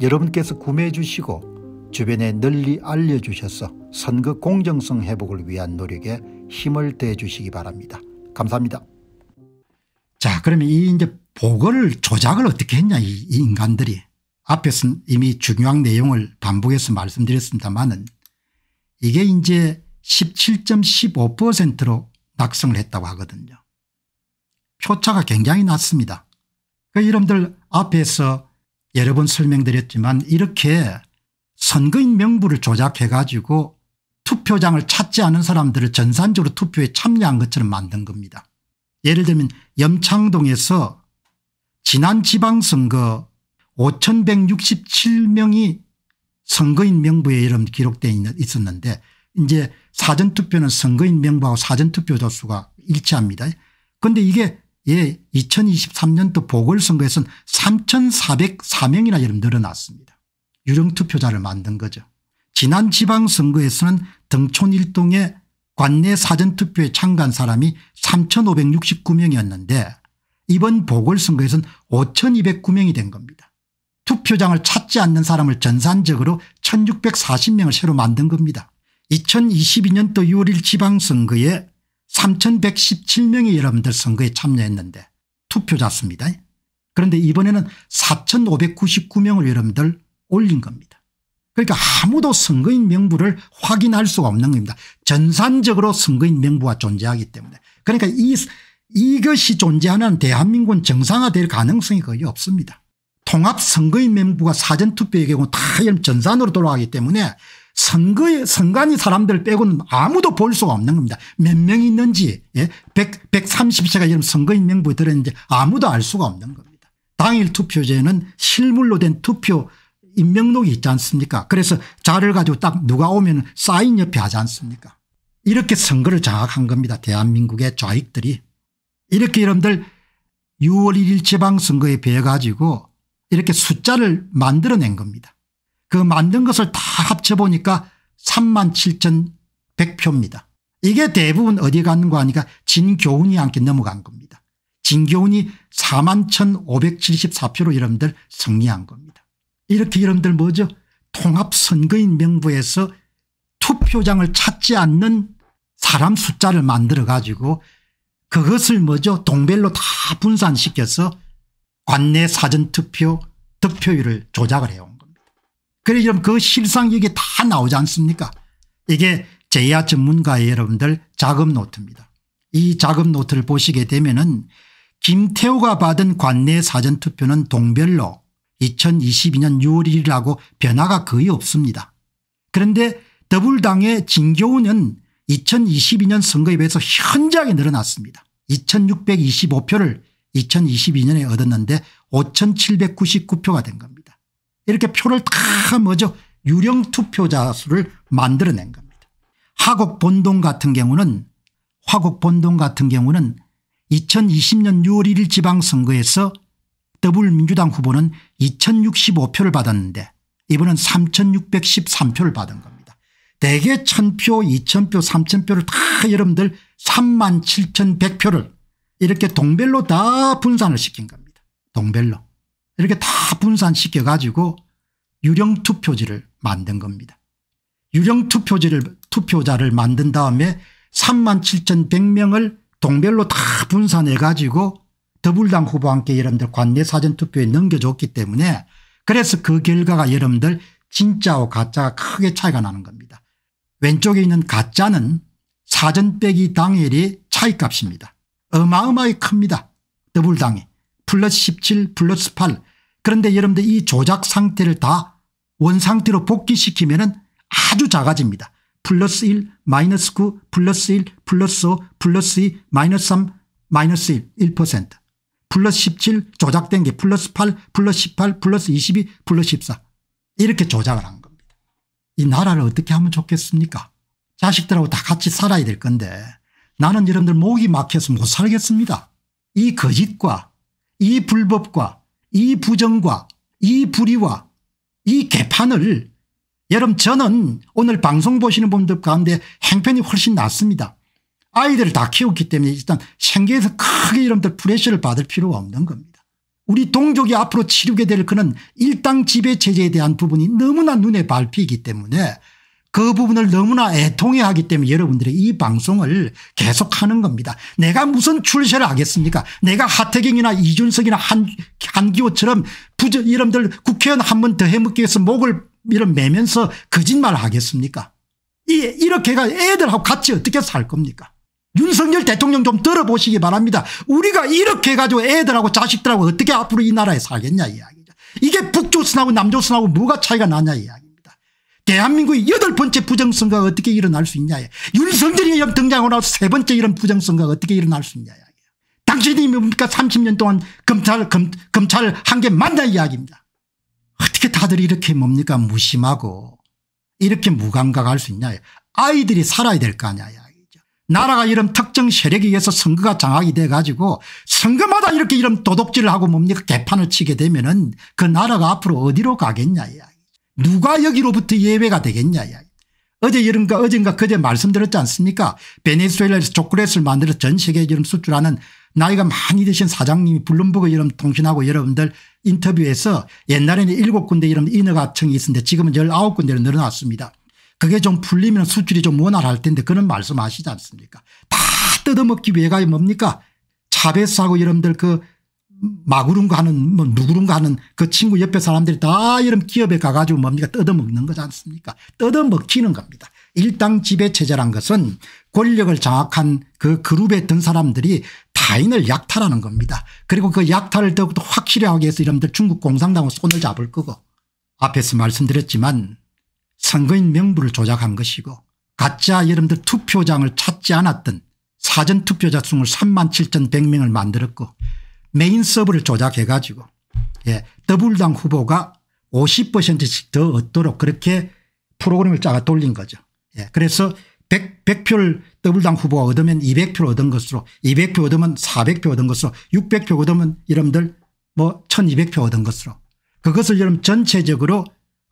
여러분께서 구매해 주시고 주변에 널리 알려주셔서 선거 공정성 회복을 위한 노력에 힘을 대해 주시기 바랍니다. 감사합니다. 자 그러면 이 이제 보고를 조작을 어떻게 했냐 이, 이 인간들이 앞에서 이미 중요한 내용을 반복해서 말씀드렸습니다만은 이게 이제 17.15%로 낙성을 했다고 하거든요. 표차가 굉장히 낮습니다. 그 이름들 앞에서 여러 번 설명드렸지만 이렇게 선거인 명부를 조작해 가지고 투표장을 찾지 않은 사람들을 전산적으로 투표에 참여한 것처럼 만든 겁니다. 예를 들면 염창동에서 지난 지방선거 5167명이 선거인 명부에 이름 기록되어 있었는데 이제 사전투표는 선거인 명부하고 사전투표 조수가 일치합니다. 그런데 이게 예, 2023년도 보궐선거에서는 3,404명이나 여름 늘어났습니다. 유령투표자를 만든 거죠. 지난 지방선거에서는 등촌 일동의 관내 사전투표에 참가한 사람이 3,569명이었는데 이번 보궐선거에서는 5,209명이 된 겁니다. 투표장을 찾지 않는 사람을 전산적으로 1,640명을 새로 만든 겁니다. 2022년도 6월 1 지방선거에 3,117명이 여러분들 선거에 참여했는데 투표자습니다. 그런데 이번에는 4,599명을 여러분들 올린 겁니다. 그러니까 아무도 선거인 명부를 확인할 수가 없는 겁니다. 전산적으로 선거인 명부가 존재하기 때문에. 그러니까 이, 이것이 존재하는 대한민국은 정상화될 가능성이 거의 없습니다. 통합선거인 명부가 사전투표의 경우 다 전산으로 돌아가기 때문에 선거에 선관위 사람들 빼고는 아무도 볼 수가 없는 겁니다. 몇 명이 있는지 예? 100, 130세가 이런 선거인명부에 들어있는지 아무도 알 수가 없는 겁니다. 당일 투표제는 실물로 된 투표 인명록이 있지 않습니까 그래서 자를 가지고 딱 누가 오면 사인 옆에 하지 않습니까 이렇게 선거를 장악한 겁니다. 대한민국의 좌익들이. 이렇게 여러분들 6월 1일 지방선거에 배해 가지고 이렇게 숫자를 만들어낸 겁니다. 그 만든 것을 다 합쳐보니까 37,100표입니다. 이게 대부분 어디 간 거 아니까 진교훈이 함께 넘어간 겁니다. 진교훈이 41,574표로 여러분들 승리한 겁니다. 이렇게 여러분들 뭐죠? 통합선거인 명부에서 투표장을 찾지 않는 사람 숫자를 만들어 가지고 그것을 뭐죠? 동별로 다 분산시켜서 관내 사전투표 득표율을 조작을 해온 그래 여러분 그실상력기다 나오지 않습니까 이게 제야 전문가 여러분들 자금 노트입니다. 이 자금 노트를 보시게 되면 은 김태우가 받은 관내 사전투표는 동별로 2022년 6월 1일하고 변화가 거의 없습니다. 그런데 더불당의 진교훈은 2022년 선거에 비해서 현저하게 늘어났습니다. 2625표를 2022년에 얻었는데 5799표가 된 겁니다. 이렇게 표를 다 먼저 유령 투표자 수를 만들어낸 겁니다. 화곡 본동 같은 경우는 화곡 본동 같은 경우는 2020년 6월 1일 지방선거에서 더불민주당 후보는 2065표를 받았는데 이번은 3613표를 받은 겁니다. 대개 1000표 2000표 3000표를 다 여러분들 3 7100표를 이렇게 동별로 다 분산을 시킨 겁니다. 동별로. 이렇게 다 분산시켜 가지고 유령 투표지를 만든 겁니다. 유령 투표지를 투표자를 만든 다음에 3만 7,100명을 동별로 다 분산해 가지고 더불당 후보와 함께 여러분들 관내 사전투표에 넘겨줬기 때문에 그래서 그 결과가 여러분들 진짜와 가짜가 크게 차이가 나는 겁니다. 왼쪽에 있는 가짜는 사전 빼기 당일이 차이값입니다. 어마어마하게 큽니다. 더블당이 플러스 17 플러스 8 그런데 여러분들 이 조작 상태를 다 원상태로 복귀시키면 은 아주 작아집니다. 플러스 1, 마이너스 9, 플러스 1, 플러스 5, 플러스 2, 마이너스 3, 마이너스 1, 1%. 플러스 17 조작된 게 플러스 8, 플러스 18, 플러스 22, 플러스 14. 이렇게 조작을 한 겁니다. 이 나라를 어떻게 하면 좋겠습니까? 자식들하고 다 같이 살아야 될 건데 나는 여러분들 목이 막혀서 못 살겠습니다. 이 거짓과 이 불법과 이 부정과 이 불의와 이 개판을 여러분 저는 오늘 방송 보시는 분들 가운데 행편이 훨씬 낫습니다. 아이들을 다 키웠기 때문에 일단 생계에서 크게 여러분들 프레셔를 받을 필요가 없는 겁니다. 우리 동족이 앞으로 치르게 될 그런 일당 지배 체제에 대한 부분이 너무나 눈에 밟히기 때문에 그 부분을 너무나 애통해 하기 때문에 여러분들이 이 방송을 계속하는 겁니다. 내가 무슨 출세를 하겠습니까 내가 하태경이나 이준석이나 한, 한기호처럼 부저, 이름들 국회의원 한 번 더 해먹기 위해서 목을 이런 매면서 거짓말을 하겠습니까 이, 이렇게가 애들하고 같이 어떻게 살 겁니까 윤석열 대통령 좀 들어보시기 바랍니다. 우리가 이렇게 해 가지고 애들하고 자식들하고 어떻게 앞으로 이 나라에 살겠냐 이야기죠. 이게 북조선하고 남조선하고 뭐가 차이가 나냐 이야기 대한민국의 여덟 번째 부정선거가 어떻게 일어날 수 있냐. 윤석열이 등장하고 나서 세 번째 이런 부정선거가 어떻게 일어날 수 있냐. 당신이 뭡니까 30년 동안 검찰 검, 검찰 한게 맞나 이야기입니다. 어떻게 다들 이렇게 뭡니까 무심하고 이렇게 무감각할 수 있냐. 아이들이 살아야 될 거 아니야. 나라가 이런 특정 세력에 의해서 선거가 장악이 돼 가지고 선거마다 이렇게 이런 도둑질을 하고 뭡니까 개판을 치게 되면은 그 나라가 앞으로 어디로 가겠냐 이야기. 누가 여기로부터 예외가 되겠냐 어제 여름과 어젠가 그제 말씀드렸지 않습니까 베네수엘라에서 초콜릿을 만들어 전세계 여름 수출하는 나이가 많이 드신 사장님이 블룸버그 여름 통신하고 여러분들 인터뷰에서 옛날에는 7군데 이런 인허가청이 있었는데 지금은 19군데로 늘어났습니다. 그게 좀 풀리면 수출이 좀 원활할 텐데 그런 말씀하시지 않습니까 다 뜯어먹기 위해가 뭡니까 차베스하고 여러분들 그 마구름과 하는 뭐 누구름과 하는 그 친구 옆에 사람들이 다 이런 기업에 가가지고 뭡니까 뜯어먹는 거지 않습니까 뜯어먹히는 겁니다. 일당 지배체제란 것은 권력을 장악한 그 그룹에 든 사람들이 타인을 약탈하는 겁니다. 그리고 그 약탈을 더욱더 확실히 하기 위해서 이런들 중국 공산당은 손을 잡을 거고 앞에서 말씀드렸지만 선거인 명부를 조작한 것이고 가짜 여러분들 투표장을 찾지 않았던 사전투표자 수를 3만 7,100명을 만들었고 메인 서브를 조작해 가지고 예, 더블당 후보가 50%씩 더 얻도록 그렇게 프로그램을 짜가 돌린 거죠. 예, 그래서 100, 100표를 더블당 후보가 얻으면 200표를 얻은 것으로 200표 얻으면 400표 얻은 것으로 600표 얻으면 여러분들 뭐 1200표 얻은 것으로 그것을 여러분 전체적으로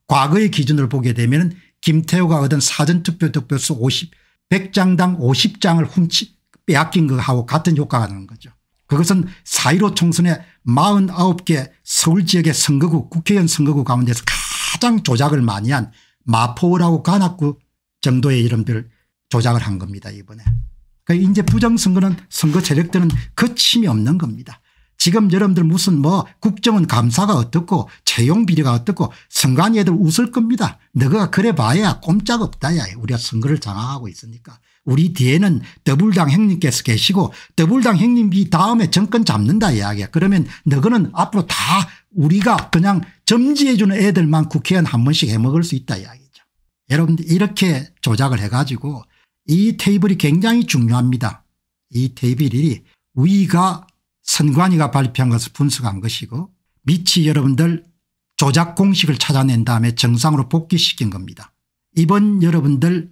과거의 기준을 보게 되면 은 김태호가 얻은 사전투표 득표수 50 100장당 50장을 훔치 빼앗긴 것하고 같은 효과가 나는 거죠. 그것은 4.15 총선의 49개 서울 지역의 선거구 국회의원 선거구 가운데서 가장 조작을 많이 한 마포라고 관악구 정도의 이름들 조작을 한 겁니다 이번에. 그러 그러니까 이제 부정선거는 선거 세력들은 거침이 없는 겁니다. 지금 여러분들 무슨 뭐 국정원 감사가 어떻고 채용 비리가 어떻고 선관위 애들 웃을 겁니다. 너가 그래 봐야 꼼짝없다야 우리가 선거를 장악하고 있으니까. 우리 뒤에는 더블당 형님께서 계시고 더블당 형님이 다음에 정권 잡는다 이야기야. 그러면 너거는 앞으로 다 우리가 그냥 점지해 주는 애들만 국회의원 한 번씩 해먹을 수 있다 이야기죠. 여러분들 이렇게 조작을 해가지고 이 테이블이 굉장히 중요합니다. 이 테이블이 위가 선관위가 발표한 것을 분석한 것이고 밑이 여러분들 조작 공식을 찾아낸 다음에 정상으로 복귀시킨 겁니다. 이번 여러분들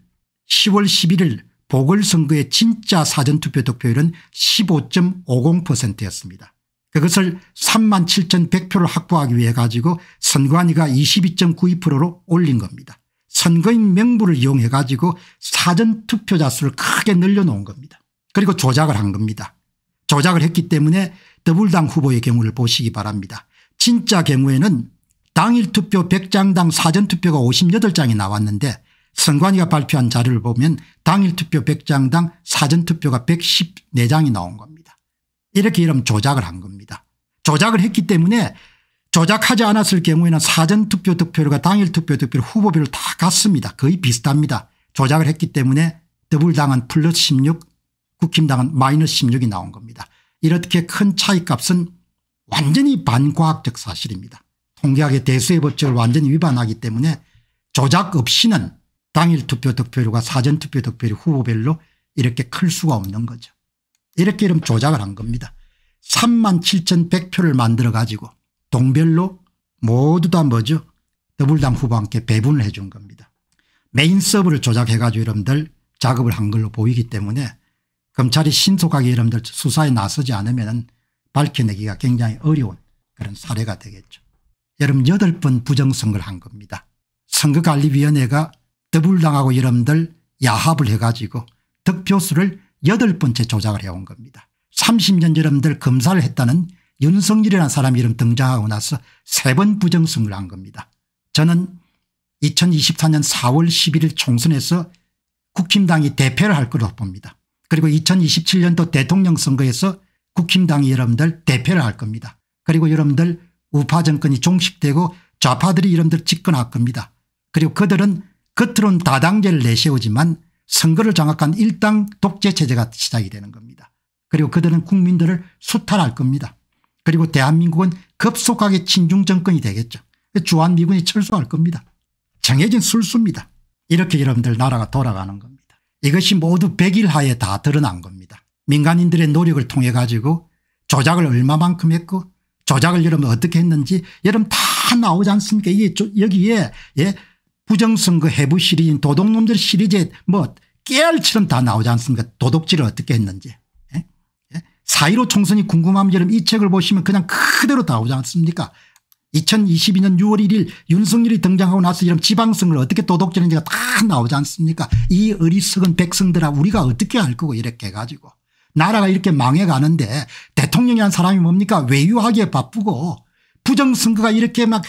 10월 11일 보궐선거의 진짜 사전투표 득표율은 15.50%였습니다. 그것을 37,100표를 확보하기 위해 가지고 선관위가 22.92%로 올린 겁니다. 선거인 명부를 이용해 가지고 사전투표자 수를 크게 늘려놓은 겁니다. 그리고 조작을 한 겁니다. 조작을 했기 때문에 더불당 후보의 경우를 보시기 바랍니다. 진짜 경우에는 당일 투표 100장당 사전투표가 58장이 나왔는데 선관위가 발표한 자료를 보면 당일 투표 100장당 사전투표가 114장이 나온 겁니다. 이렇게 이름 조작을 한 겁니다. 조작을 했기 때문에 조작하지 않았을 경우에는 사전투표 득표율과 당일 투표 득표율 후보별로 다 같습니다. 거의 비슷합니다. 조작을 했기 때문에 더블당은 플러스 16 국힘당은 마이너스 16이 나온 겁니다. 이렇게 큰 차이값은 완전히 반과학적 사실입니다. 통계학의 대수의 법칙을 완전히 위반하기 때문에 조작 없이는 당일 투표 득표율과 사전 투표 득표율 후보별로 이렇게 클 수가 없는 거죠. 이렇게 이름 조작을 한 겁니다. 3만 7,100표를 만들어 가지고 동별로 모두 다 뭐죠 더블당 후보한테 배분을 해준 겁니다. 메인 서브를 조작해 가지고 여러분들 작업을 한 걸로 보이기 때문에 검찰이 신속하게 여러분들 수사에 나서지 않으면 밝혀내기가 굉장히 어려운 그런 사례가 되겠죠. 여러분 8번 부정선거를 한 겁니다. 선거관리위원회가 더불당하고 여러분들 야합을 해가지고 득표수를 여덟 번째 조작을 해온 겁니다. 30년 여러분들 검사를 했다는 윤석열이라는 사람 이름 등장하고 나서 세 번부정승을한 겁니다. 저는 2024년 4월 11일 총선에서 국힘당이 대패를 할거라고 봅니다. 그리고 2027년도 대통령 선거에서 국힘당이 여러분들 대패를 할 겁니다. 그리고 여러분들 우파 정권이 종식되고 좌파들이 여러분들 집권할 겁니다. 그리고 그들은 겉으론 다당제를 내세우지만 선거를 장악한 일당 독재체제가 시작이 되는 겁니다. 그리고 그들은 국민들을 수탈할 겁니다. 그리고 대한민국은 급속하게 친중정권이 되겠죠. 주한미군이 철수할 겁니다. 정해진 술수입니다. 이렇게 여러분들 나라가 돌아가는 겁니다. 이것이 모두 100일 하에 다 드러난 겁니다. 민간인들의 노력을 통해 가지고 조작을 얼마만큼 했고 조작을 여러분 어떻게 했는지 여러분 다 나오지 않습니까 이게 여기에 예 부정선거 해부 시리즈 도둑놈들 시리즈에 뭐 깨알처럼 다 나오지 않습니까 도둑질을 어떻게 했는지. 4.15 예? 예? 총선이 궁금하면 여러분 이 책을 보시면 그냥 그대로 나오지 않습니까 2022년 6월 1일 윤석열이 등장하고 나서 이런 지방선거를 어떻게 도둑질했는지가 다 나오지 않습니까 이 어리석은 백성들아 우리가 어떻게 할 거고 이렇게 해가지고 나라가 이렇게 망해가는데 대통령이 한 사람이 뭡니까 외유하기에 바쁘고 부정선거가 이렇게 막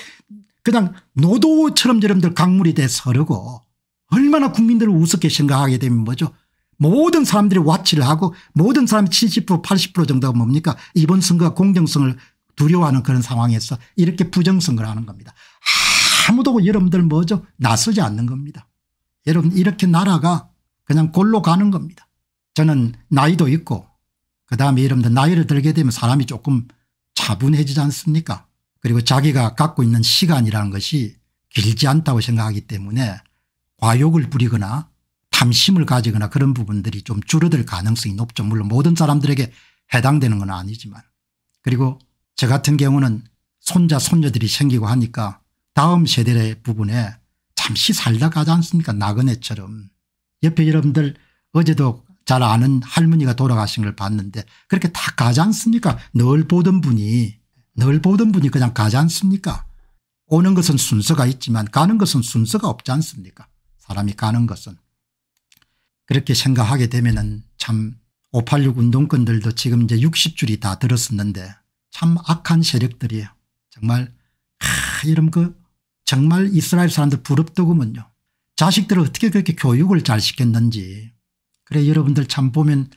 그냥 노도처럼 저럼들 강물이 돼 서르고 얼마나 국민들을 우습게 생각하게 되면 뭐죠 모든 사람들이 와치를 하고 모든 사람이 70% 80% 정도가 뭡니까 이번 선거가 공정성을 두려워하는 그런 상황에서 이렇게 부정선거를 하는 겁니다. 아무도 여러분들 뭐죠 나서지 않는 겁니다. 여러분 이렇게 나라가 그냥 골로 가는 겁니다. 저는 나이도 있고 그다음에 여러분들 나이를 들게 되면 사람이 조금 차분해지지 않습니까 그리고 자기가 갖고 있는 시간이라는 것이 길지 않다고 생각하기 때문에 과욕을 부리거나 탐심을 가지거나 그런 부분들이 좀 줄어들 가능성이 높죠. 물론 모든 사람들에게 해당되는 건 아니지만 그리고 저 같은 경우는 손자 손녀들이 생기고 하니까 다음 세대의 부분에 잠시 살다 가지 않습니까 나그네처럼 옆에 여러분들 어제도 잘 아는 할머니가 돌아가신 걸 봤는데 그렇게 다 가지 않습니까 늘 보던 분이 늘 보던 분이 그냥 가지 않습니까 오는 것은 순서가 있지만 가는 것은 순서가 없지 않습니까 사람이 가는 것은. 그렇게 생각하게 되면 은참 586 운동권들도 지금 이제 60줄이 다 들었었는데 참 악한 세력들이에요. 정말 아, 이런 그 정말 이스라엘 사람들 부럽더구먼요. 자식들을 어떻게 그렇게 교육을 잘 시켰는지. 그래 여러분들 참 보면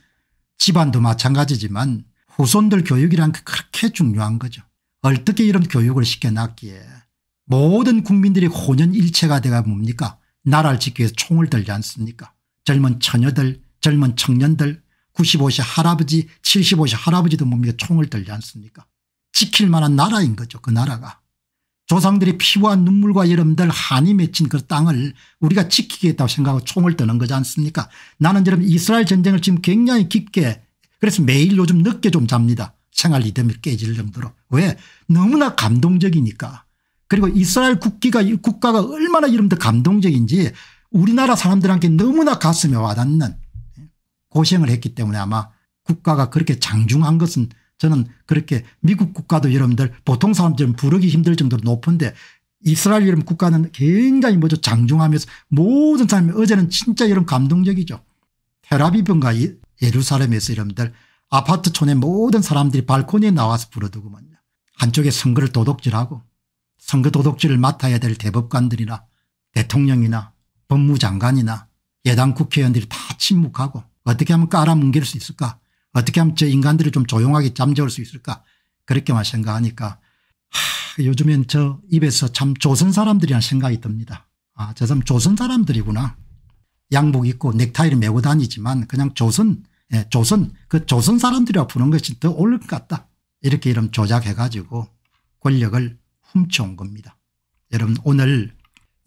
집안도 마찬가지지만 후손들 교육이란 게 그렇게 중요한 거죠. 어떻게 이런 교육을 시켜놨기에 모든 국민들이 혼연일체가 돼가 뭡니까 나라를 지키기 위해서 총을 들지 않습니까 젊은 처녀들 젊은 청년들 95세 할아버지 75세 할아버지도 뭡니까 총을 들지 않습니까 지킬 만한 나라인 거죠 그 나라가 조상들이 피와 눈물과 여러분들 한이 맺힌 그 땅을 우리가 지키겠다고 생각하고 총을 드는 거지 않습니까 나는 여러분 이스라엘 전쟁을 지금 굉장히 깊게 그래서 매일 요즘 늦게 좀 잡니다 생활 리듬이 깨질 정도로 왜? 너무나 감동적이니까. 그리고 이스라엘 국기가 국가가 얼마나 이름도 감동적인지 우리나라 사람들한테 너무나 가슴에 와닿는 고생을 했기 때문에 아마 국가가 그렇게 장중한 것은 저는 그렇게 미국 국가도 여러분들 보통 사람들은 부르기 힘들 정도로 높은데 이스라엘 이름 국가는 굉장히 뭐죠 장중하면서 모든 사람이 어제는 진짜 이런 감동적이죠. 테라비브가 예루살렘에서 여러분들 아파트촌의 모든 사람들이 발코니에 나와서 부르더구먼요. 한쪽에 선거를 도둑질하고 선거 도둑질을 맡아야 될 대법관들이나 대통령이나 법무장관이나 예당 국회의원들이 다 침묵하고 어떻게 하면 깔아뭉갤 수 있을까 어떻게 하면 저 인간들을 좀 조용하게 잠재울 수 있을까 그렇게만 생각하니까 하, 요즘엔 저 입에서 참 조선 사람들이란 생각이 듭니다. 아, 저 사람 조선 사람들이구나. 양복 입고 넥타이를 메고 다니지만 그냥 조선 예, 조선 그 조선 사람들이 부는 것이 더 옳을 것 같다. 이렇게 이름 조작해 가지고 권력을 훔쳐온 겁니다. 여러분 오늘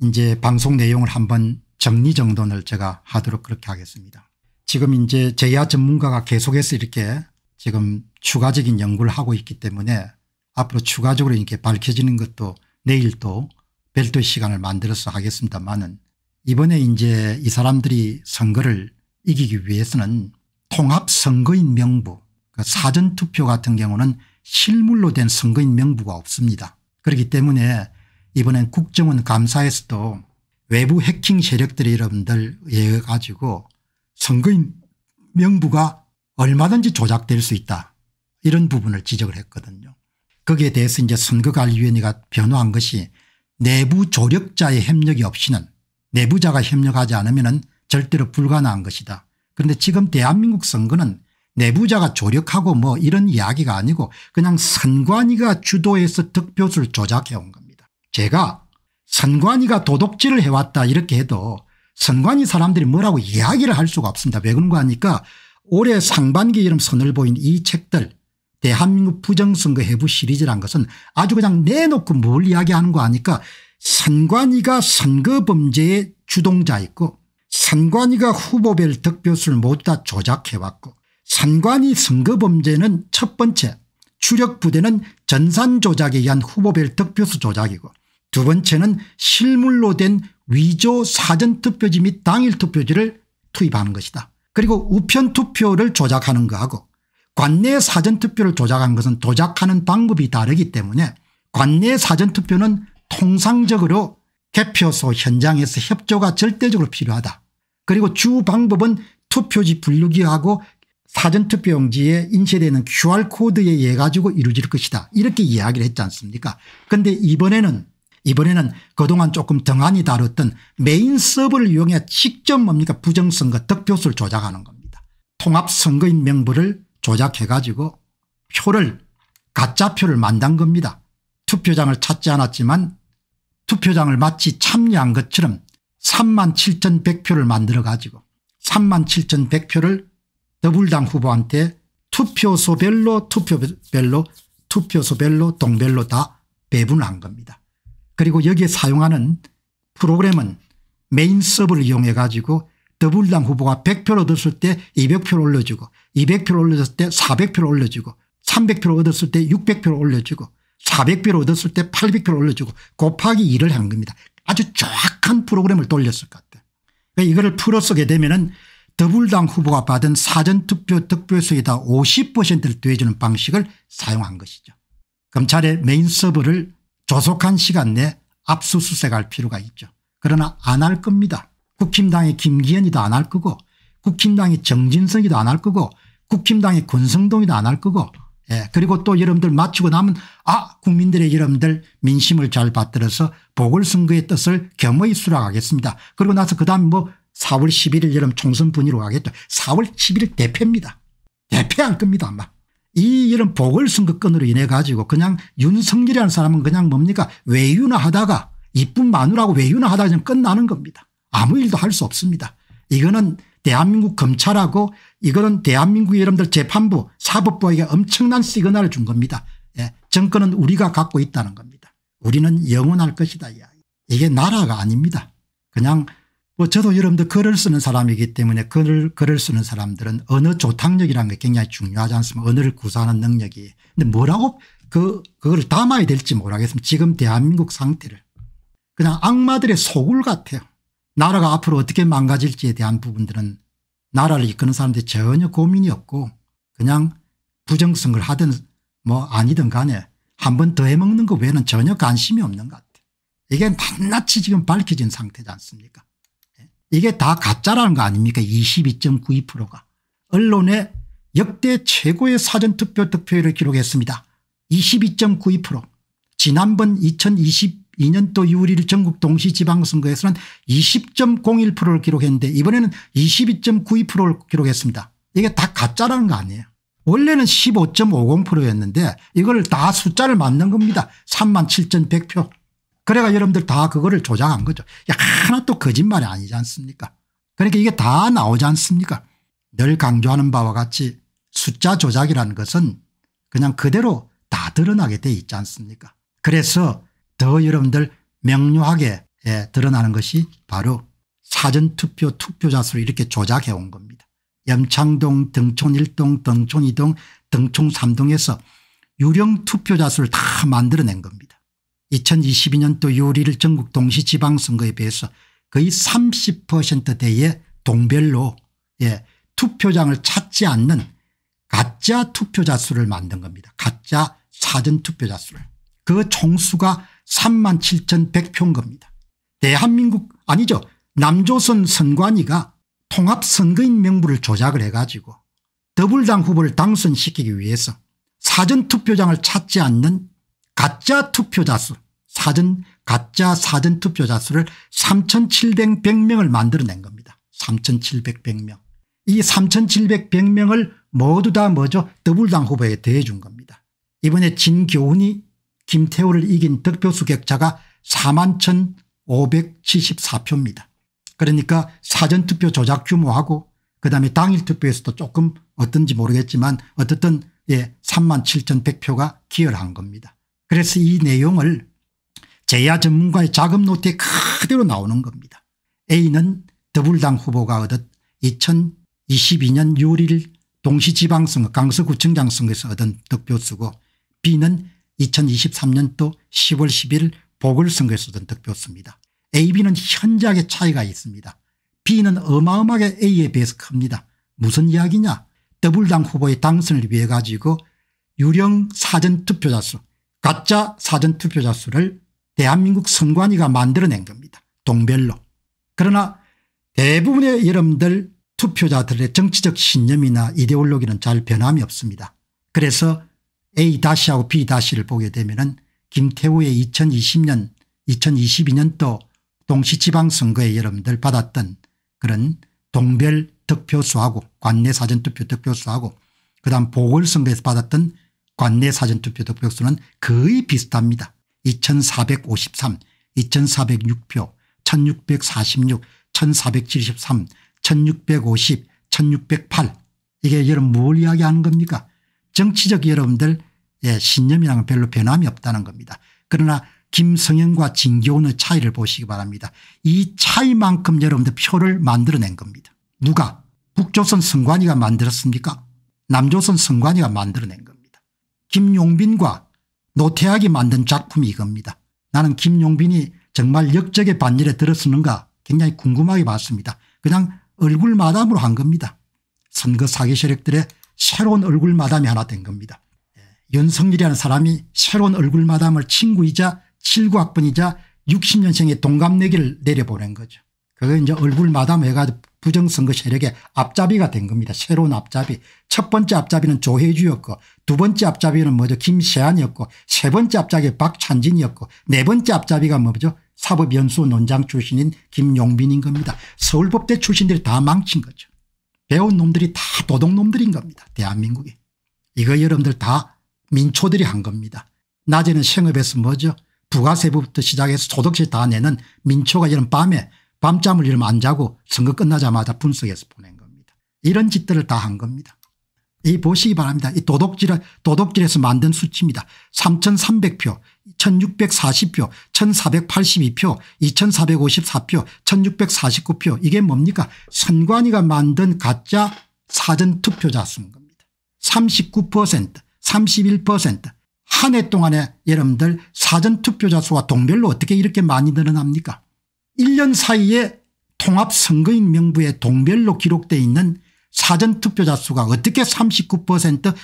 이제 방송 내용을 한번 정리정돈을 제가 하도록 그렇게 하겠습니다. 지금 이제 제야 전문가가 계속해서 이렇게 지금 추가적인 연구를 하고 있기 때문에 앞으로 추가적으로 이렇게 밝혀지는 것도 내일 또 별도의 시간을 만들어서 하겠습니다만은 이번에 이제 이 사람들이 선거를 이기기 위해서는 통합선거인 명부 그 사전투표 같은 경우는 실물로 된 선거인 명부가 없습니다. 그렇기 때문에 이번엔 국정원 감사에서도 외부 해킹 세력들이 여러분들 예 가지고 선거인 명부가 얼마든지 조작될 수 있다 이런 부분을 지적을 했거든요. 거기에 대해서 이제 선거관리위원회가 변호한 것이 내부 조력자의 협력이 없이는 내부자가 협력하지 않으면 절대로 불가능한 것이다. 그런데 지금 대한민국 선거는 내부자가 조력하고 뭐 이런 이야기가 아니고 그냥 선관위가 주도해서 득표수를 조작해 온 겁니다. 제가 선관위가 도덕질을 해왔다 이렇게 해도 선관위 사람들이 뭐라고 이야기를 할 수가 없습니다. 왜 그런가 하니까 올해 상반기 여름 선을 보인 이 책들 대한민국 부정선거 해부 시리즈란 것은 아주 그냥 내놓고 뭘 이야기하는 거 아니까 선관위가 선거 범죄의 주동자있고 선관위가 후보별 득표수를 못다 조작해왔고 선관위 선거범죄는 첫 번째 추력부대는 전산 조작에 의한 후보별 득표수 조작이고 두 번째는 실물로 된 위조 사전투표지 및 당일투표지를 투입하는 것이다. 그리고 우편투표를 조작하는 거하고 관내 사전투표를 조작한 것은 조작하는 방법이 다르기 때문에 관내 사전투표는 통상적으로 개표소 현장에서 협조가 절대적으로 필요하다. 그리고 주 방법은 투표지 분류기하고 사전투표용지에 인쇄되는 QR코드에 의해 가지고 이루어질 것이다 이렇게 이야기를 했지 않습니까 그런데 이번에는 이번에는 그동안 조금 등한이 다뤘던 메인 서버를 이용해 직접 뭡니까 부정선거 득표수를 조작하는 겁니다. 통합선거인 명부를 조작해 가지고 표를 가짜표를 만든 겁니다. 투표장을 찾지 않았지만 투표장을 마치 참여한 것처럼 3만 7,100표를 만들어 가지고 3만 7,100표를 더불당 후보한테 투표소별로 투표별로 투표소별로 동별로 다 배분한 겁니다. 그리고 여기에 사용하는 프로그램은 메인 서브를 이용해 가지고 더불당 후보가 100표를 얻었을 때 200표를 올려주고 200표를 올렸을 때 400표를 올려주고 300표를 얻었을 때 600표를 올려주고 400표를 얻었을 때 800표를 올려주고 곱하기 2를 한 겁니다. 아주 정확한 프로그램을 돌렸을 것 같아요. 그러니까 이거를 풀어쓰게 되면은 더불당 후보가 받은 사전투표 득표수에다 50%를 더주는 방식을 사용한 것이죠. 검찰의 메인 서버를 조속한 시간 내 압수수색할 필요가 있죠. 그러나 안 할 겁니다. 국힘당의 김기현이도 안 할 거고 국힘당의 정진석이도 안 할 거고 국힘당의 권성동이도 안 할 거고 예. 그리고 또 여러분들 마치고 나면 아 국민들의 여러분들 민심을 잘 받들어서 보궐선거의 뜻을 겸허히 수락하겠습니다. 그리고 나서 그다음 뭐 4월 11일 여름 총선 분위로 가겠죠. 4월 1 1일 대표입니다. 대표안 겁니다 아마. 이 이런 보궐선거권으로 인해 가지고 그냥 윤석열이라는 사람은 그냥 뭡니까 외유나 하다가 이쁨 마누라고 외유나 하다가 그냥 끝나는 겁니다. 아무 일도 할 수 없습니다. 이거는 대한민국 검찰하고 이거는 대한민국 여러분들 재판부 사법부에게 엄청난 시그널을 준 겁니다. 예. 정권은 우리가 갖고 있다는 겁니다. 우리는 영원할 것이다 이게 나라가 아닙니다. 그냥 뭐 저도 여러분들 글을 쓰는 사람이기 때문에 글을, 글을 쓰는 사람들은 언어 조탁력이라는 게 굉장히 중요하지 않습니까 언어를 구사하는 능력이. 근데 뭐라고 그, 그걸 담아야 될지 모르겠습니다. 지금 대한민국 상태를. 그냥 악마들의 소굴 같아요. 나라가 앞으로 어떻게 망가질지에 대한 부분들은 나라를 이끄는 사람들이 전혀 고민이 없고 그냥 부정성을 하든 뭐 아니든 간에 한 번 더 해먹는 거 외에는 전혀 관심이 없는 것 같아요. 이게 밤낮이 지금 밝혀진 상태지 않습니까 예. 이게 다 가짜라는 거 아닙니까 22.92%가 언론에 역대 최고의 사전투표 득표율을 기록했습니다. 22.92% 지난번 2020 2년도 6월 1일 전국 동시 지방선거에서는 20.01%를 기록했는데 이번에는 22.92%를 기록했습니다. 이게 다 가짜라는 거 아니에요. 원래는 15.50%였는데 이걸 다 숫자를 맞는 겁니다. 3만 7,100표. 그래가 여러분들 다 그거를 조장한 거죠. 야, 하나도 거짓말이 아니지 않습니까 그러니까 이게 다 나오지 않습니까 늘 강조하는 바와 같이 숫자 조작이라는 것은 그냥 그대로 다 드러나게 돼 있지 않습니까 그래서 더 여러분들 명료하게 예, 드러나는 것이 바로 사전투표 투표자 수를 이렇게 조작해 온 겁니다. 염창동 등촌 1동 등촌 2동 등촌 3동에서 유령 투표자 수를 다 만들어낸 겁니다. 2022년도 6월 1 전국 동시 지방선거에 비해서 거의 30%대의 동별로 예, 투표장을 찾지 않는 가짜 투표자 수를 만든 겁니다. 가짜 사전 투표자 수를. 그 총수가 3만 7,100표인 겁니다. 대한민국 아니죠. 남조선 선관위가 통합선거인 명부를 조작을 해가지고 더불당 후보를 당선시키기 위해서 사전투표장을 찾지 않는 가짜 투표자 수 사전 가짜 사전투표자 수를 3,700명을 만들어낸 겁니다. 3,700명. 이 3,700명을 모두 다 뭐죠 더불당 후보에 대해준 겁니다. 이번에 진교훈이 김태우를 이긴 득표수 격차가 4만 1,574표입니다. 그러니까 사전투표 조작 규모하고 그다음에 당일 투표에서도 조금 어떤지 모르겠지만 어쨌든 예, 3만 7,100표가 기여한 겁니다. 그래서 이 내용을 제야 전문가의 자금 노트에 그대로 나오는 겁니다. A는 더불당 후보가 얻은 2022년 6일 월1 동시지방선거 강서구청장 선거에서 얻은 득표수고 B는 2023년도 10월 10일 보궐선거에서 든 득표수입니다. AB는 현저하게 차이가 있습니다. B는 어마어마하게 A에 비해서 큽니다. 무슨 이야기냐 더블당 후보의 당선을 위해 가지고 유령 사전투표자 수 가짜 사전투표자 수를 대한민국 선관위가 만들어낸 겁니다. 동별로. 그러나 대부분의 여러분들 투표자들의 정치적 신념이나 이데올로기는 잘 변함이 없습니다. 그래서 A-하고 B-를 보게 되면 은 김태우의 2020년 2022년도 동시지방선거에 여러분들 받았던 그런 동별 득표수하고 관내 사전투표 득표수하고 그다음 보궐선거에서 받았던 관내 사전투표 득표수는 거의 비슷합니다. 2453 2406표 1646 1473 1650 1608 이게 여러분 뭘 이야기하는 겁니까 정치적 여러분들 의 예, 신념이랑 별로 변함이 없다는 겁니다. 그러나 김성현과 진교훈의 차이를 보시기 바랍니다. 이 차이만큼 여러분들 표를 만들어낸 겁니다. 누가 북조선 선관위가 만들었습니까 남조선 선관위가 만들어낸 겁니다. 김용빈과 노태학이 만든 작품이 이겁니다. 나는 김용빈이 정말 역적의 반열에 들었었는가 굉장히 궁금하게 봤습니다. 그냥 얼굴 마담으로 한 겁니다. 선거 사기 세력들의 새로운 얼굴 마담이 하나 된 겁니다. 예, 연성일이라는 사람이 새로운 얼굴 마담을 친구이자 79학번이자 60년생의 동갑내기를 내려보낸 거죠. 그게 이제 얼굴 마담 해가지고 부정선거 세력의 앞잡이가 된 겁니다. 새로운 앞잡이. 첫 번째 앞잡이는 조혜주였고 두 번째 앞잡이는 뭐죠 김세한이었고 세 번째 앞잡이 박찬진이었고 네 번째 앞잡이가 뭐죠 사법연수원 장 출신인 김용빈인 겁니다. 서울법대 출신들이 다 망친 거죠. 배운 놈들이 다 도둑놈들인 겁니다. 대한민국이. 이거 여러분들 다 민초들이 한 겁니다. 낮에는 생업에서 뭐죠? 부가세부터 시작해서 소득세 다 내는 민초가 이런 밤에 밤잠을 이러면 안 자고 선거 끝나자마자 분석해서 보낸 겁니다. 이런 짓들을 다 한 겁니다. 이 보시기 바랍니다. 이 도둑질, 도둑질에서 만든 수치입니다. 3,300표. 1640표, 1482표, 2454표, 1649표 이게 뭡니까 선관위가 만든 가짜 사전투표자 수인 겁니다. 39% 31%한 해 동안에 여러분들 사전투표자 수가 동별로 어떻게 이렇게 많이 늘어납니까 1년 사이에 통합선거인 명부에 동별로 기록되어 있는 사전투표자 수가 어떻게 39%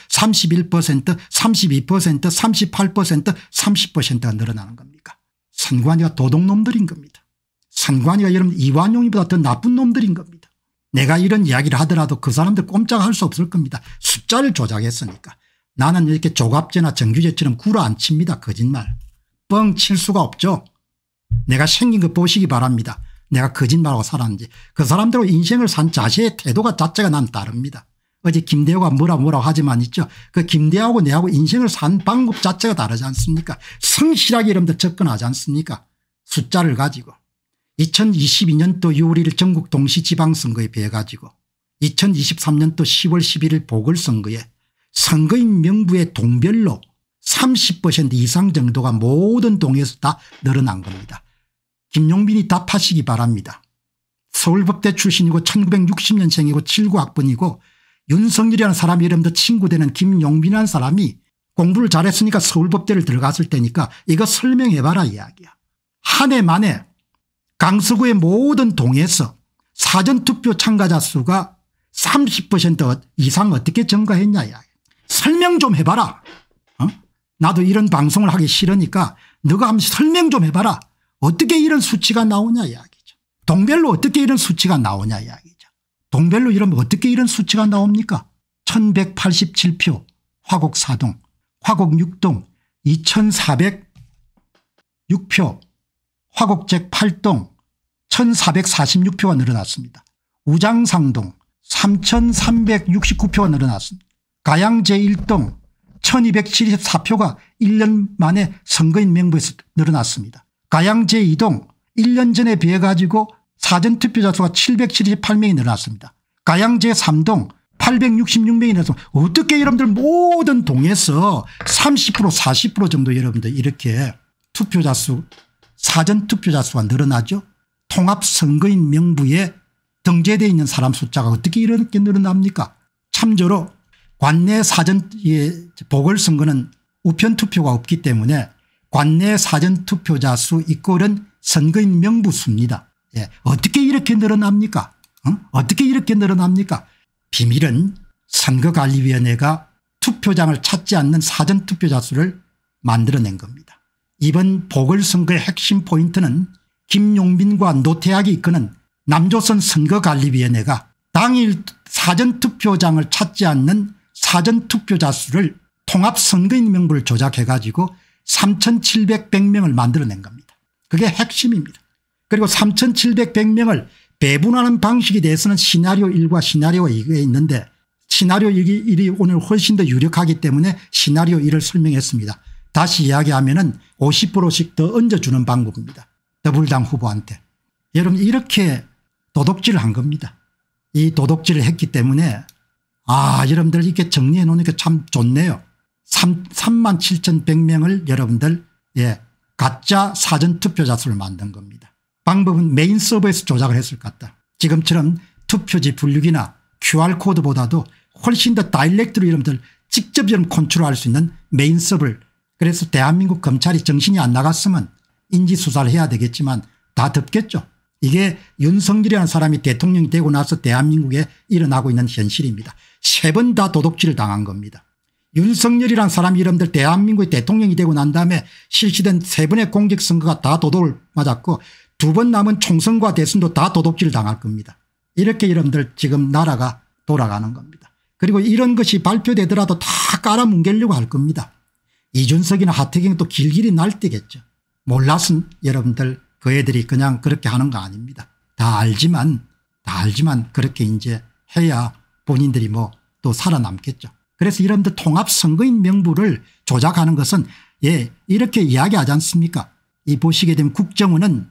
31% 32% 38% 30%가 늘어나는 겁니까 선관위가 도둑놈들인 겁니다. 선관위가 여러분 이완용이보다 더 나쁜 놈들인 겁니다. 내가 이런 이야기를 하더라도 그 사람들 꼼짝할 수 없을 겁니다. 숫자를 조작했으니까. 나는 이렇게 조갑제나 정규제처럼 구라 안 칩니다. 거짓말. 뻥 칠 수가 없죠. 내가 생긴 거 보시기 바랍니다. 내가 거짓말하고 살았는지 그 사람대로 인생을 산 자세의 태도가 자체가 난 다릅니다. 어제 김대호가 뭐라 뭐라 하지만 있죠. 그 김대호하고 내하고 인생을 산 방법 자체가 다르지 않습니까 성실하게 여러분들 접근하지 않습니까 숫자를 가지고 2022년도 6월 1일 전국 동시지방선거에 비해 가지고 2023년도 10월 11일 보궐선거에 선거인 명부의 동별로 30% 이상 정도가 모든 동에서 다 늘어난 겁니다. 김용빈이 답하시기 바랍니다. 서울법대 출신이고 1960년생이고 7구 학번이고 윤석열이라는 사람 이름도 친구되는 김용빈이라는 사람이 공부를 잘했으니까 서울법대를 들어갔을 때니까 이거 설명해봐라 이야기야. 한 해 만에 강서구의 모든 동에서 사전투표 참가자 수가 30% 이상 어떻게 증가했냐 이야 설명 좀 해봐라. 어? 나도 이런 방송을 하기 싫으니까 너가 한번 설명 좀 해봐라. 어떻게 이런 수치가 나오냐 이야기죠. 동별로 어떻게 이런 수치가 나오냐 이야기죠. 동별로 이러면 어떻게 이런 수치가 나옵니까 1187표 화곡 4동 화곡 6동 2406표 화곡잭 8동 1446표가 늘어났습니다. 우장상동 3369표가 늘어났습니다. 가양 제1동 1274표가 1년 만에 선거인 명부에서 늘어났습니다. 가양 제2동 1년 전에 비해 가지고 사전투표자 수가 778명이 늘어났습니다. 가양 제3동 866명이 늘어서 어떻게 여러분들 모든 동에서 30% 40% 정도 여러분들 이렇게 투표자 수 사전 투표자 수가 늘어나죠. 통합선거인 명부에 등재되어 있는 사람 숫자가 어떻게 이렇게 늘어납니까 참조로 관내 사전 예, 보궐선거는 우편투표가 없기 때문에 관내 사전투표자 수 이꼴은 선거인 명부 수입니다. 예. 어떻게 이렇게 늘어납니까 어? 떻게 이렇게 늘어납니까 비밀은 선거관리위원회가 투표장을 찾지 않는 사전투표자 수를 만들어낸 겁니다. 이번 보궐선거의 핵심 포인트는 김용민과 노태학이 이끄는 남조선 선거관리위원회가 당일 사전투표장을 찾지 않는 사전투표자 수를 통합선거인 명부를 조작해 가지고 3,700명을 만들어낸 겁니다. 그게 핵심입니다. 그리고 3,700명을 배분하는 방식에 대해서는 시나리오 1과 시나리오 2가 있는데 시나리오 1이 오늘 훨씬 더 유력하기 때문에 시나리오 1을 설명했습니다. 다시 이야기하면 은 50%씩 더 얹어주는 방법입니다. 더블당 후보한테. 여러분 이렇게 도덕질을 한 겁니다. 이 도덕질을 했기 때문에 아 여러분들 이렇게 정리해 놓으니까 참 좋네요. 3, 7,100명을 여러분들 예 가짜 사전투표자 수를 만든 겁니다. 방법은 메인 서버에서 조작을 했을 것 같다. 지금처럼 투표지 분류기나 QR코드보다도 훨씬 더다이렉트로 여러분들 직접 여러분 컨트롤할 수 있는 메인 서버를 그래서 대한민국 검찰이 정신이 안 나갔으면 인지수사를 해야 되겠지만 다 덮겠죠. 이게 윤석열이라는 사람이 대통령이 되고 나서 대한민국에 일어나고 있는 현실입니다. 세 번 다 도둑질을 당한 겁니다. 윤석열이란 사람이 름들 대한민국의 대통령이 되고 난 다음에 실시된 세 번의 공직선거가 다 도덕을 맞았고 두 번 남은 총선과 대선도 다 도둑질 당할 겁니다. 이렇게 여러분들 지금 나라가 돌아가는 겁니다. 그리고 이런 것이 발표되더라도 다 깔아뭉개려고 할 겁니다. 이준석이나 하태경이 또 길길이 날뛰겠죠. 몰랐은 여러분들 그 애들이 그냥 그렇게 하는 거 아닙니다. 다 알지만 다 알지만 그렇게 이제 해야 본인들이 뭐 또 살아남겠죠. 그래서 이런데 통합선거인 명부를 조작하는 것은 예 이렇게 이야기하지 않습니까 이 보시게 되면 국정원은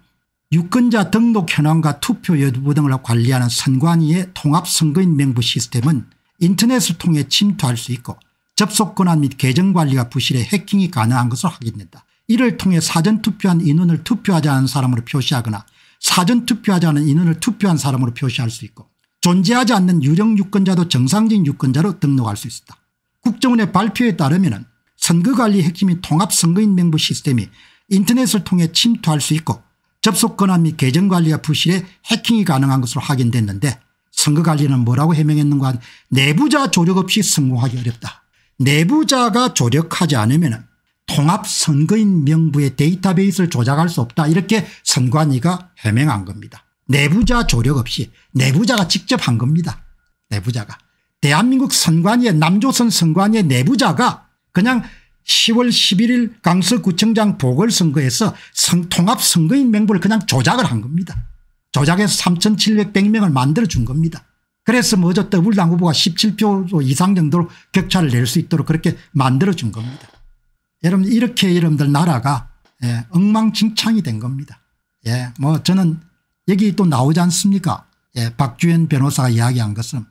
유권자 등록 현황과 투표 여부 등을 관리하는 선관위의 통합선거인 명부 시스템은 인터넷을 통해 침투할 수 있고 접속권한 및 계정관리가 부실해 해킹이 가능한 것으로 확인된다. 이를 통해 사전투표한 인원을 투표하지 않은 사람으로 표시하거나 사전투표하지 않은 인원을 투표한 사람으로 표시할 수 있고 존재하지 않는 유령 유권자도 정상적인 유권자로 등록할 수 있다. 국정원의 발표에 따르면 선거관리 핵심인 통합선거인 명부 시스템이 인터넷을 통해 침투할 수 있고 접속 권한 및 계정관리와 부실에 해킹이 가능한 것으로 확인됐는데 선거관리는 뭐라고 해명했는가 하면 내부자 조력 없이 성공하기 어렵다. 내부자가 조력하지 않으면 통합선거인 명부의 데이터베이스를 조작할 수 없다 이렇게 선관위가 해명한 겁니다. 내부자 조력 없이 내부자가 직접 한 겁니다. 내부자가. 대한민국 선관위의 남조선 선관위의 내부자가 그냥 10월 11일 강서구청장 보궐선거에서 통합선거인 명부를 그냥 조작을 한 겁니다. 조작해서 3,700명을 만들어준 겁니다. 그래서 먼저 뭐 더블당 후보가 17표 이상 정도로 격차를 낼 수 있도록 그렇게 만들어준 겁니다. 여러분 이렇게 여러분들 나라가 예, 엉망진창이 된 겁니다. 예, 뭐 저는 여기 또 나오지 않습니까 예, 박주현 변호사가 이야기한 것은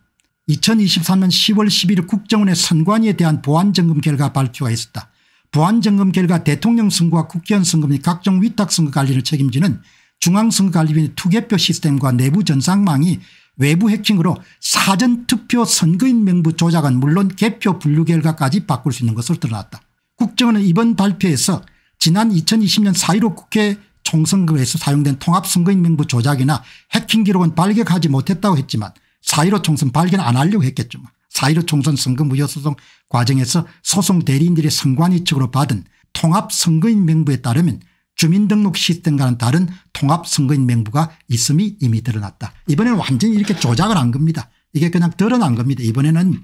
2023년 10월 11일 국정원의 선관위에 대한 보안점검 결과 발표가 있었다. 보안점검 결과 대통령 선거와 국회의원 선거 및 각종 위탁선거 관리를 책임지는 중앙선거관리위원회 투개표 시스템과 내부 전상망이 외부 해킹으로 사전투표 선거인 명부 조작은 물론 개표 분류 결과까지 바꿀 수 있는 것으로 드러났다. 국정원은 이번 발표에서 지난 2020년 4.15 국회 총선거에서 사용된 통합선거인명부 조작이나 해킹 기록은 발견하지 못했다고 했지만 4.15 총선 발견 안 하려고 했겠죠. 4.15 총선 선거 무효소송 과정에서 소송 대리인들의 선관위 측으로 받은 통합선거인 명부에 따르면 주민등록 시스템과는 다른 통합선거인 명부가 있음이 이미 드러났다. 이번에는 완전히 이렇게 조작을 한 겁니다. 이게 그냥 드러난 겁니다. 이번에는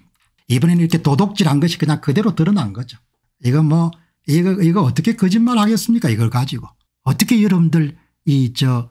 이번에는 이렇게 도둑질한 것이 그냥 그대로 드러난 거죠. 이거 뭐 이거 이거 어떻게 거짓말 하겠습니까 이걸 가지고. 어떻게 여러분들 이 저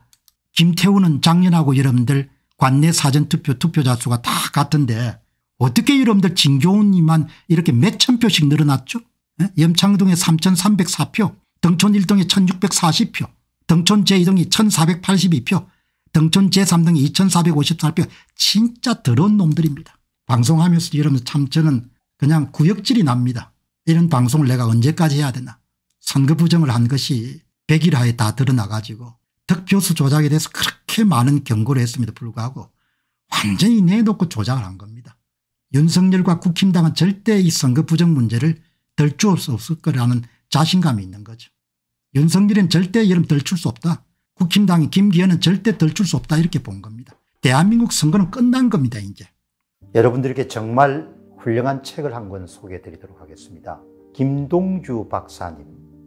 김태우는 작년하고 여러분들 관내 사전투표 투표자 수가 다 같은데 어떻게 여러분들 진교훈님만 이렇게 몇천 표씩 늘어났죠 예? 염창동에 3304표 덩촌 1동에 1640표 덩촌 제2동이 1482표 덩촌 제3동이 2454표 진짜 더러운 놈들입니다. 방송하면서 여러분 들참 저는 그냥 구역질이 납니다. 이런 방송을 내가 언제까지 해야 되나 선거 부정을 한 것이 백일하에다 드러나가지고 덕표수 조작에 대해서 그렇게 많은 경고를 했음에도 불구하고 완전히 내놓고 조작을 한 겁니다. 윤석열과 국힘당은 절대 이 선거 부정 문제를 덜줄 수 없을 거라는 자신감이 있는 거죠. 윤석열은 절대 여름 덜줄 수 없다. 국힘당이 김기현은 절대 덜줄 수 없다 이렇게 본 겁니다. 대한민국 선거는 끝난 겁니다 이제. 여러분들께 정말 훌륭한 책을 한 권 소개해 드리도록 하겠습니다. 김동주 박사님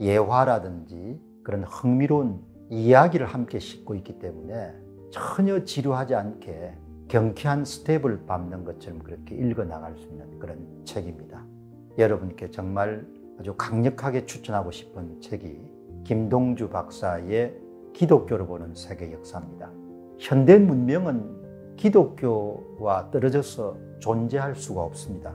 예화라든지 그런 흥미로운 이야기를 함께 싣고 있기 때문에 전혀 지루하지 않게 경쾌한 스텝을 밟는 것처럼 그렇게 읽어 나갈 수 있는 그런 책입니다. 여러분께 정말 아주 강력하게 추천하고 싶은 책이 김동주 박사의 기독교를 보는 세계 역사입니다. 현대 문명은 기독교와 떨어져서 존재할 수가 없습니다.